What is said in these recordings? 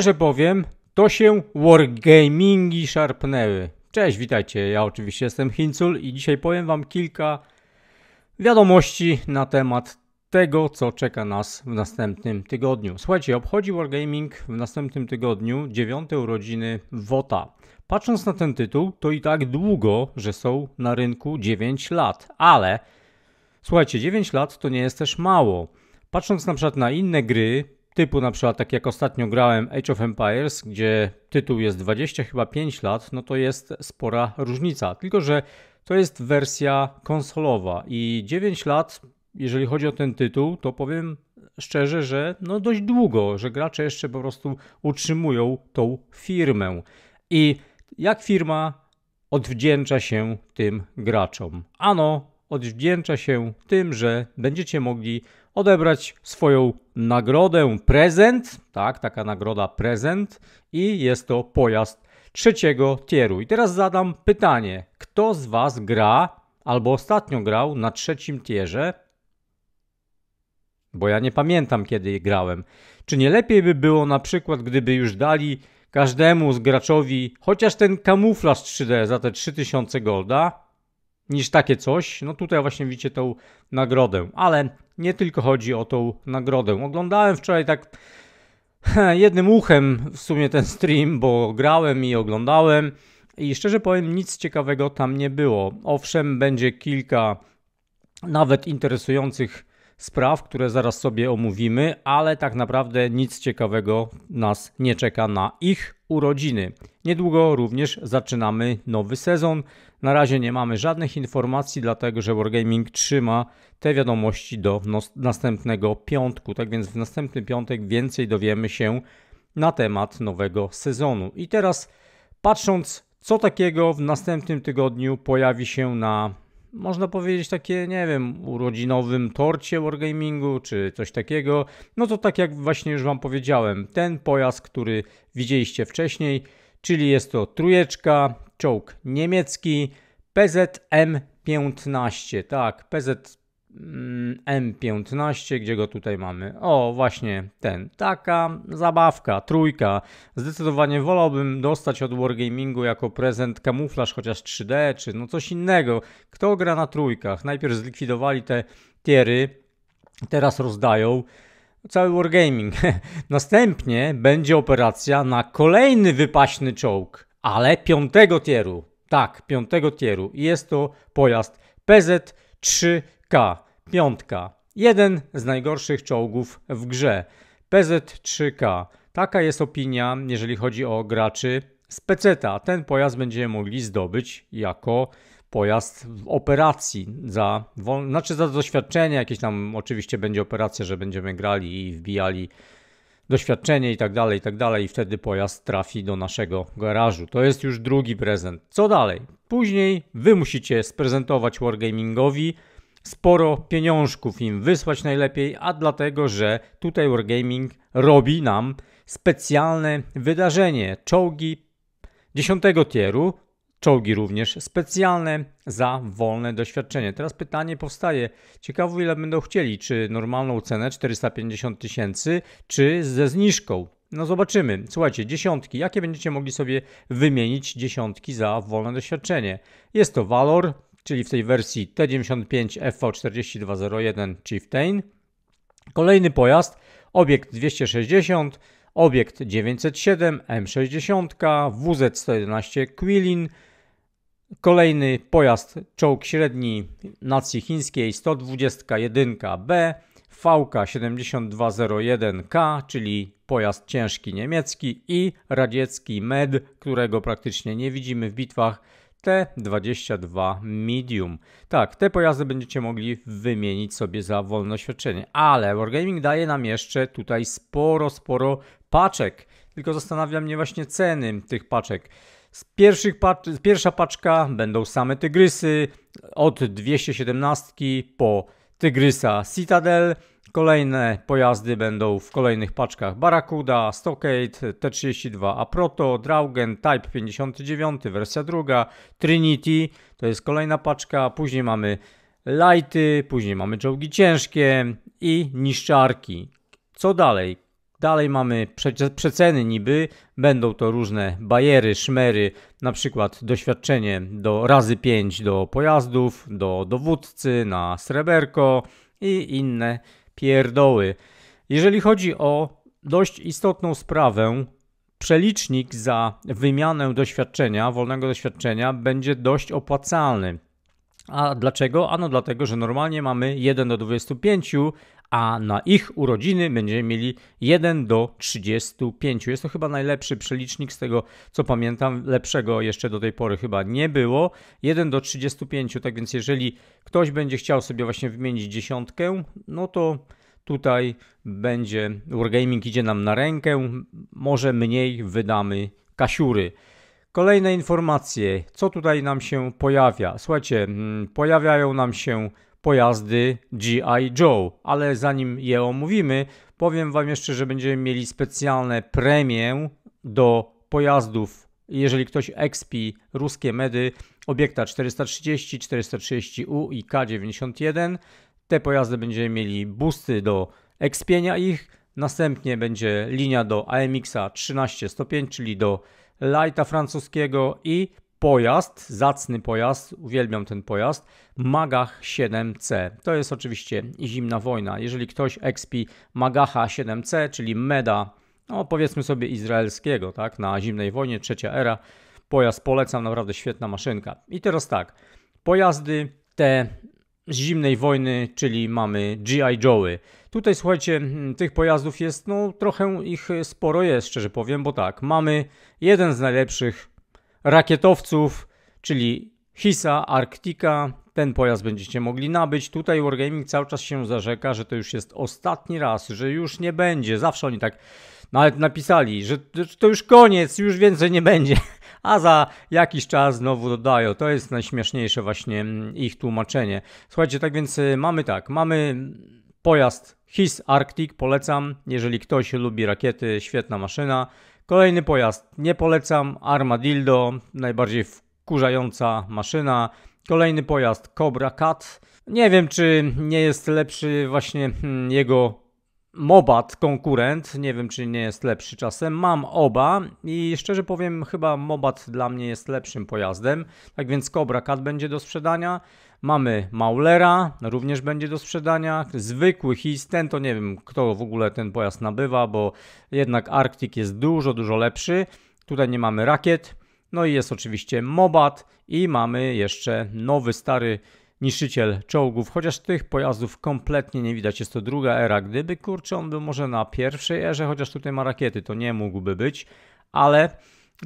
Szczerze powiem, to się wargamingi szarpnęły. Cześć, witajcie, ja oczywiście jestem Hincul i dzisiaj powiem wam kilka wiadomości na temat tego, co czeka nas w następnym tygodniu. Słuchajcie, obchodzi Wargaming w następnym tygodniu dziewiąte urodziny WOTA. Patrząc na ten tytuł, to i tak długo, że są na rynku 9 lat, ale słuchajcie, 9 lat to nie jest też mało. Patrząc na przykład na inne gry, typu na przykład tak jak ostatnio grałem Age of Empires, gdzie tytuł jest 20 chyba 5 lat, no to jest spora różnica. Tylko że to jest wersja konsolowa i 9 lat, jeżeli chodzi o ten tytuł, to powiem szczerze, że no dość długo, że gracze jeszcze po prostu utrzymują tą firmę. I jak firma odwdzięcza się tym graczom? Ano, odwdzięcza się tym, że będziecie mogli odebrać swoją nagrodę, prezent, tak, taka nagroda prezent i jest to pojazd trzeciego tieru. I teraz zadam pytanie, kto z Was gra albo ostatnio grał na trzecim tierze? Bo ja nie pamiętam, kiedy grałem. Czy nie lepiej by było na przykład, gdyby już dali każdemu z graczowi chociaż ten kamuflaż 3D za te 3000 golda? niż takie coś. No tutaj właśnie widzicie tą nagrodę, ale nie tylko chodzi o tą nagrodę. Oglądałem wczoraj tak jednym uchem w sumie ten stream, bo grałem i oglądałem i szczerze powiem nic ciekawego tam nie było. Owszem, będzie kilka nawet interesujących spraw, które zaraz sobie omówimy, ale tak naprawdę nic ciekawego nas nie czeka na ich urodziny. Niedługo również zaczynamy nowy sezon, na razie nie mamy żadnych informacji, dlatego że Wargaming trzyma te wiadomości do następnego piątku. Tak więc w następny piątek więcej dowiemy się na temat nowego sezonu. I teraz patrząc, co takiego w następnym tygodniu pojawi się na, można powiedzieć, takie, nie wiem, urodzinowym torcie Wargamingu czy coś takiego, no to tak jak właśnie już Wam powiedziałem, ten pojazd, który widzieliście wcześniej czyli jest to trójeczka, czołg niemiecki PZM-15, tak, PZM-15, gdzie go tutaj mamy? O, właśnie ten, taka zabawka, trójka. Zdecydowanie wolałbym dostać od Wargamingu jako prezent kamuflaż, chociaż 3D, czy no coś innego. Kto gra na trójkach? Najpierw zlikwidowali te tiery, teraz rozdają cały wargaming. Następnie będzie operacja na kolejny wypaśny czołg, ale piątego tieru. Tak, piątego tieru. I jest to pojazd PZ-3K. Piątka. Jeden z najgorszych czołgów w grze. PZ-3K. Taka jest opinia, jeżeli chodzi o graczy z peceta. Ten pojazd będziemy mogli zdobyć jako pojazd w operacji za, znaczy za doświadczenie, jakieś tam oczywiście będzie operacja, że będziemy grali i wbijali doświadczenie i tak dalej, i tak dalej i wtedy pojazd trafi do naszego garażu. To jest już drugi prezent. Co dalej? Później wy musicie sprezentować Wargamingowi sporo pieniążków im wysłać najlepiej, a dlatego, że tutaj Wargaming robi nam specjalne wydarzenie. Czołgi 10 tieru czołgi również specjalne za wolne doświadczenie. Teraz pytanie powstaje, ciekawe ile będą chcieli, czy normalną cenę 450 tysięcy, czy ze zniżką. No zobaczymy. Słuchajcie, dziesiątki. Jakie będziecie mogli sobie wymienić dziesiątki za wolne doświadczenie? Jest to Valor, czyli w tej wersji T95 FV4201 Chieftain. Kolejny pojazd, obiekt 260, obiekt 907, M60, WZ111 Quilin, Kolejny pojazd czołg średni nacji chińskiej 121B VK7201K, czyli pojazd ciężki niemiecki i radziecki MED, którego praktycznie nie widzimy w bitwach T22 Medium. Tak, te pojazdy będziecie mogli wymienić sobie za wolne świadczenie, ale Wargaming daje nam jeszcze tutaj sporo, sporo paczek. Tylko zastanawia mnie właśnie ceny tych paczek. Z pierwszych pacz pierwsza paczka będą same tygrysy, od 217 po tygrysa Citadel. Kolejne pojazdy będą w kolejnych paczkach Barracuda, Stockade, T32 Aproto, Draugen, Type 59, wersja druga, Trinity, to jest kolejna paczka, później mamy lighty, później mamy czołgi ciężkie i niszczarki. Co dalej? Dalej mamy przeceny niby, będą to różne bajery, szmery, na przykład doświadczenie do razy 5 do pojazdów, do dowódcy, na sreberko i inne pierdoły. Jeżeli chodzi o dość istotną sprawę, przelicznik za wymianę doświadczenia, wolnego doświadczenia, będzie dość opłacalny. A dlaczego? Ano dlatego, że normalnie mamy 1 do 25, a na ich urodziny będziemy mieli 1 do 35. Jest to chyba najlepszy przelicznik z tego, co pamiętam. Lepszego jeszcze do tej pory chyba nie było. 1 do 35, tak więc jeżeli ktoś będzie chciał sobie właśnie wymienić dziesiątkę, no to tutaj będzie Wargaming idzie nam na rękę, może mniej wydamy kasiury. Kolejne informacje, co tutaj nam się pojawia? Słuchajcie, mm, pojawiają nam się pojazdy G.I. Joe, ale zanim je omówimy, powiem Wam jeszcze, że będziemy mieli specjalne premię do pojazdów, jeżeli ktoś expi ruskie medy obiekta 430, 430U i K91. Te pojazdy będziemy mieli busty do expienia ich, następnie będzie linia do AMX-a 1305, czyli do Lighta francuskiego i pojazd, zacny pojazd, uwielbiam ten pojazd, Magach 7C. To jest oczywiście zimna wojna. Jeżeli ktoś xp Magacha 7C, czyli meda, no powiedzmy sobie izraelskiego, tak, na zimnej wojnie, trzecia era, pojazd polecam, naprawdę świetna maszynka. I teraz tak, pojazdy te z zimnej wojny, czyli mamy G.I. Joe'y. Tutaj słuchajcie, hmm, tych pojazdów jest, no trochę ich sporo jest, szczerze powiem, bo tak, mamy jeden z najlepszych rakietowców, czyli Hisa Arctica. Ten pojazd będziecie mogli nabyć. Tutaj Wargaming cały czas się zarzeka, że to już jest ostatni raz, że już nie będzie. Zawsze oni tak nawet napisali, że to już koniec, już więcej nie będzie. A za jakiś czas znowu dodają. To jest najśmieszniejsze właśnie mm, ich tłumaczenie. Słuchajcie, tak więc y, mamy tak, mamy pojazd His Arctic, polecam, jeżeli ktoś lubi rakiety, świetna maszyna. Kolejny pojazd nie polecam, Armadillo, najbardziej wkurzająca maszyna. Kolejny pojazd Cobra Cat. Nie wiem, czy nie jest lepszy właśnie hmm, jego Mobat konkurent, nie wiem czy nie jest lepszy czasem, mam oba i szczerze powiem chyba Mobat dla mnie jest lepszym pojazdem, tak więc Cobra Cat będzie do sprzedania, mamy Maulera, również będzie do sprzedania, zwykły ten to nie wiem kto w ogóle ten pojazd nabywa, bo jednak Arctic jest dużo, dużo lepszy, tutaj nie mamy rakiet, no i jest oczywiście Mobat i mamy jeszcze nowy stary niszczyciel czołgów, chociaż tych pojazdów kompletnie nie widać. Jest to druga era. Gdyby kurczę, on był może na pierwszej erze, chociaż tutaj ma rakiety, to nie mógłby być, ale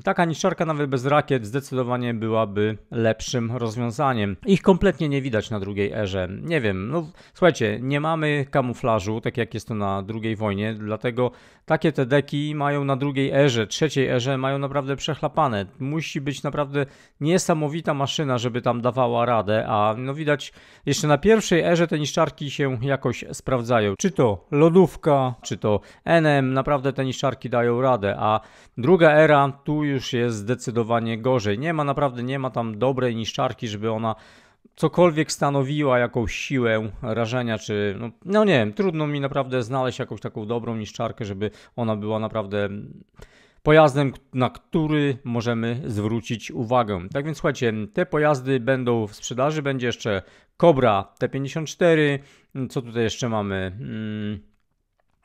Taka niszczarka nawet bez rakiet zdecydowanie byłaby lepszym rozwiązaniem. Ich kompletnie nie widać na drugiej erze. Nie wiem, no słuchajcie, nie mamy kamuflażu, tak jak jest to na drugiej wojnie, dlatego takie te deki mają na drugiej erze, trzeciej erze mają naprawdę przechlapane. Musi być naprawdę niesamowita maszyna, żeby tam dawała radę, a no widać jeszcze na pierwszej erze te niszczarki się jakoś sprawdzają. Czy to lodówka, czy to NM, naprawdę te niszczarki dają radę, a druga era tu już jest zdecydowanie gorzej. Nie ma naprawdę, nie ma tam dobrej niszczarki, żeby ona cokolwiek stanowiła jakąś siłę rażenia, czy no, no, nie wiem, trudno mi naprawdę znaleźć jakąś taką dobrą niszczarkę, żeby ona była naprawdę pojazdem, na który możemy zwrócić uwagę. Tak więc słuchajcie, te pojazdy będą w sprzedaży, będzie jeszcze Cobra T54, co tutaj jeszcze mamy? Hmm.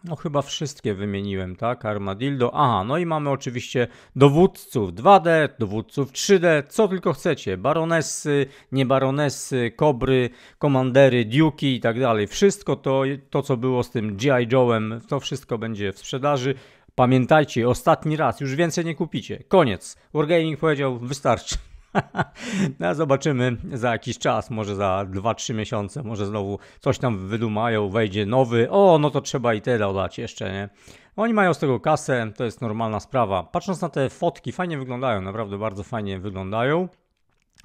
No chyba wszystkie wymieniłem, tak? Armadillo. Aha, no i mamy oczywiście dowódców 2D, dowódców 3D, co tylko chcecie. Baronesy, niebaronesy, kobry, komandery, duki i tak dalej. Wszystko to, to co było z tym G.I. Joe'em, to wszystko będzie w sprzedaży. Pamiętajcie, ostatni raz, już więcej nie kupicie. Koniec. Wargaming powiedział, wystarczy. no, zobaczymy za jakiś czas, może za 2-3 miesiące, może znowu coś tam wydumają, wejdzie nowy. O, no to trzeba i tyle dodać jeszcze, nie? Oni mają z tego kasę, to jest normalna sprawa. Patrząc na te fotki, fajnie wyglądają, naprawdę bardzo fajnie wyglądają.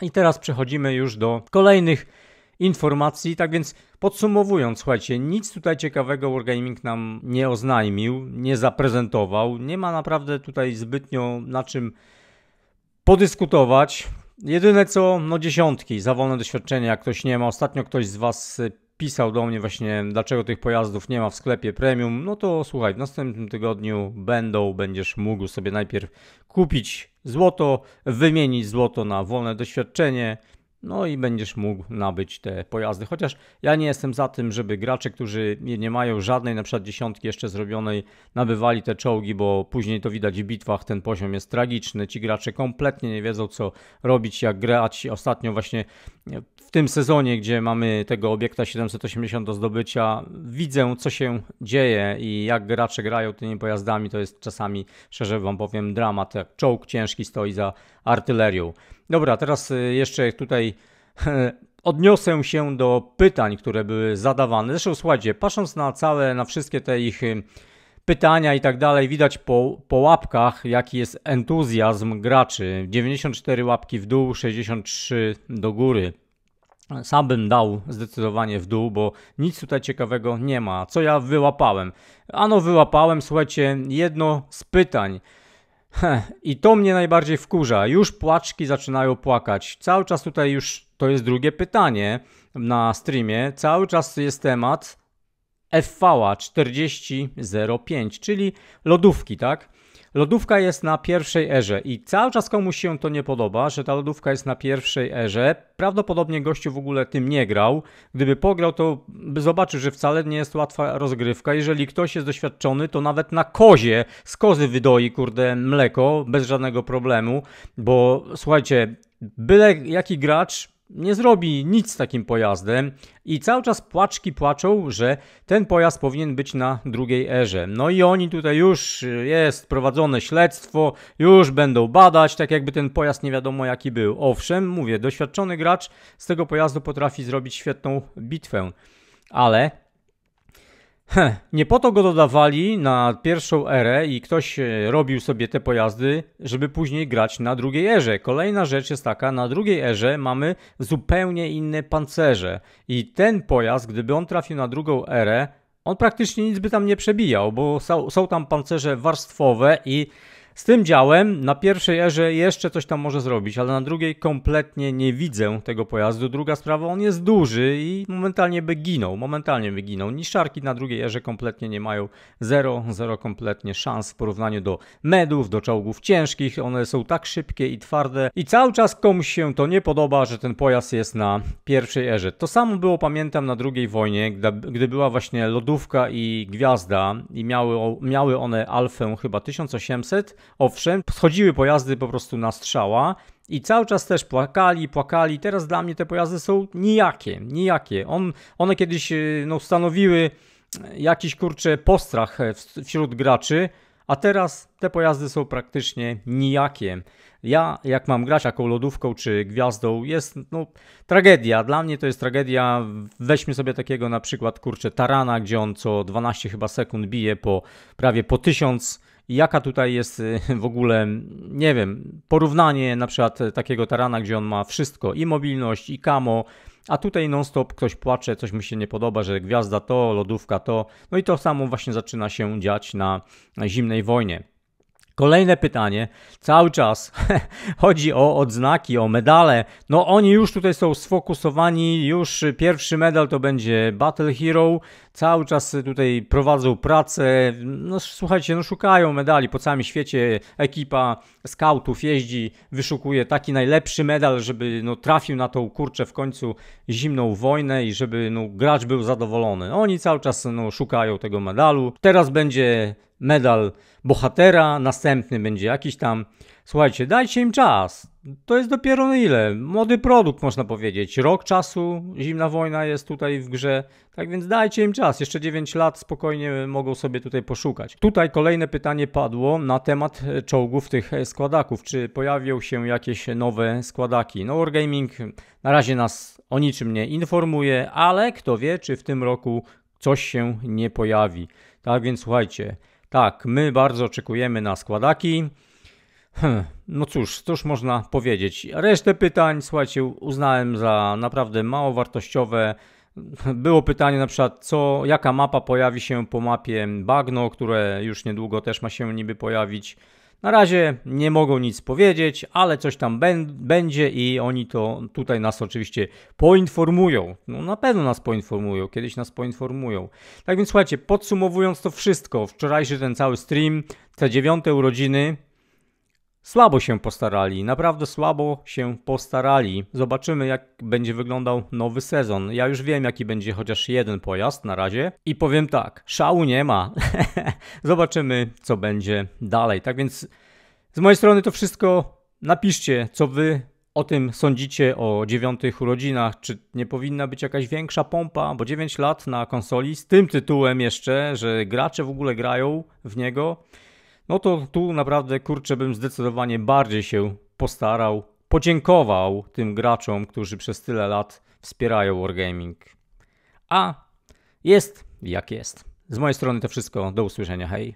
I teraz przechodzimy już do kolejnych informacji. Tak więc podsumowując, słuchajcie, nic tutaj ciekawego Wargaming nam nie oznajmił, nie zaprezentował. Nie ma naprawdę tutaj zbytnio na czym podyskutować. Jedyne co, no dziesiątki, za wolne doświadczenie, jak ktoś nie ma. Ostatnio ktoś z Was pisał do mnie właśnie, dlaczego tych pojazdów nie ma w sklepie premium. No to słuchaj, w następnym tygodniu będą, będziesz mógł sobie najpierw kupić złoto, wymienić złoto na wolne doświadczenie no i będziesz mógł nabyć te pojazdy. Chociaż ja nie jestem za tym, żeby gracze, którzy nie mają żadnej na przykład dziesiątki jeszcze zrobionej, nabywali te czołgi, bo później to widać w bitwach, ten poziom jest tragiczny. Ci gracze kompletnie nie wiedzą co robić, jak grać. Ostatnio właśnie w tym sezonie, gdzie mamy tego obiekta 780 do zdobycia, widzę, co się dzieje i jak gracze grają tymi pojazdami. To jest czasami, szczerze Wam powiem, dramat. Jak czołg ciężki stoi za artylerią. Dobra, teraz y, jeszcze tutaj odniosę się do pytań, które były zadawane. Zresztą słuchajcie, patrząc na całe, na wszystkie te ich pytania i tak dalej. Widać po, po łapkach, jaki jest entuzjazm graczy. 94 łapki w dół, 63 do góry. Sam bym dał zdecydowanie w dół, bo nic tutaj ciekawego nie ma. Co ja wyłapałem? Ano, wyłapałem, słuchajcie, jedno z pytań. Heh, I to mnie najbardziej wkurza. Już płaczki zaczynają płakać. Cały czas tutaj już to jest drugie pytanie na streamie. Cały czas jest temat FV4005, czyli lodówki, tak? Lodówka jest na pierwszej erze i cały czas komuś się to nie podoba, że ta lodówka jest na pierwszej erze. Prawdopodobnie gościu w ogóle tym nie grał. Gdyby pograł, to by zobaczył, że wcale nie jest łatwa rozgrywka. Jeżeli ktoś jest doświadczony, to nawet na kozie z kozy wydoi, kurde, mleko bez żadnego problemu, bo słuchajcie, byle jaki gracz nie zrobi nic z takim pojazdem i cały czas płaczki płaczą, że ten pojazd powinien być na drugiej erze. No i oni tutaj już y, jest prowadzone śledztwo, już będą badać, tak jakby ten pojazd nie wiadomo jaki był. Owszem, mówię, doświadczony gracz z tego pojazdu potrafi zrobić świetną bitwę, ale Heh, nie po to go dodawali na pierwszą erę i ktoś e, robił sobie te pojazdy, żeby później grać na drugiej erze. Kolejna rzecz jest taka, na drugiej erze mamy zupełnie inne pancerze i ten pojazd, gdyby on trafił na drugą erę, on praktycznie nic by tam nie przebijał, bo są, są tam pancerze warstwowe i z tym działem na pierwszej erze jeszcze coś tam może zrobić, ale na drugiej kompletnie nie widzę tego pojazdu. Druga sprawa, on jest duży i momentalnie by ginął, momentalnie by ginął. Niszczarki na drugiej erze kompletnie nie mają zero, zero kompletnie szans w porównaniu do medów, do czołgów ciężkich. One są tak szybkie i twarde i cały czas komuś się to nie podoba, że ten pojazd jest na pierwszej erze. To samo było pamiętam na drugiej wojnie, gdy, gdy była właśnie lodówka i gwiazda i miały, miały one alfę chyba 1800 Owszem, schodziły pojazdy po prostu na strzała i cały czas też płakali, płakali. Teraz dla mnie te pojazdy są nijakie, nijakie. On, one kiedyś y, no, stanowiły y, jakiś kurczę postrach e, wśród graczy, a teraz te pojazdy są praktycznie nijakie. Ja, jak mam grać jaką lodówką czy gwiazdą, jest no, tragedia. Dla mnie to jest tragedia. Weźmy sobie takiego na przykład, kurczę, Tarana, gdzie on co 12 chyba sekund bije po prawie po 1000 Jaka tutaj jest y, w ogóle, nie wiem, porównanie na przykład takiego tarana, gdzie on ma wszystko i mobilność, i kamo, a tutaj non-stop ktoś płacze, coś mu się nie podoba, że gwiazda to, lodówka to. No i to samo właśnie zaczyna się dziać na zimnej wojnie. Kolejne pytanie. Cały czas chodzi o odznaki, o medale. No oni już tutaj są sfokusowani, już pierwszy medal to będzie Battle Hero, cały czas y, tutaj prowadzą pracę. No, słuchajcie, no, szukają medali po całym świecie. Ekipa scoutów jeździ, wyszukuje taki najlepszy medal, żeby no, trafił na tą kurczę w końcu zimną wojnę i żeby no, gracz był zadowolony. Oni cały czas no, szukają tego medalu. Teraz będzie medal bohatera, następny będzie jakiś tam. Słuchajcie, dajcie im czas to jest dopiero no ile? Młody produkt, można powiedzieć. Rok czasu, zimna wojna jest tutaj w grze. Tak więc dajcie im czas. Jeszcze 9 lat spokojnie mogą sobie tutaj poszukać. Tutaj kolejne pytanie padło na temat e, czołgów tych e, składaków. Czy pojawią się jakieś nowe składaki? No, Wargaming na razie nas o niczym nie informuje, ale kto wie, czy w tym roku coś się nie pojawi. Tak więc słuchajcie, tak, my bardzo oczekujemy na składaki. Hmm, no cóż, cóż można powiedzieć. Resztę pytań, słuchajcie, uznałem za naprawdę mało wartościowe. Było pytanie na przykład, co, jaka mapa pojawi się po mapie Bagno, które już niedługo też ma się niby pojawić. Na razie nie mogą nic powiedzieć, ale coś tam będzie i oni to tutaj nas oczywiście poinformują. No na pewno nas poinformują, kiedyś nas poinformują. Tak więc słuchajcie, podsumowując to wszystko, wczorajszy ten cały stream, te dziewiąte urodziny, Słabo się postarali, naprawdę słabo się postarali. Zobaczymy, jak będzie wyglądał nowy sezon. Ja już wiem, jaki będzie chociaż jeden pojazd na razie. I powiem tak, szału nie ma. Zobaczymy, co będzie dalej. Tak więc z mojej strony to wszystko. Napiszcie, co wy o tym sądzicie, o dziewiątych urodzinach, czy nie powinna być jakaś większa pompa, bo 9 lat na konsoli z tym tytułem jeszcze, że gracze w ogóle grają w niego no to tu naprawdę kurczę bym zdecydowanie bardziej się postarał, podziękował tym graczom, którzy przez tyle lat wspierają Wargaming. A jest jak jest. Z mojej strony to wszystko. Do usłyszenia. Hej.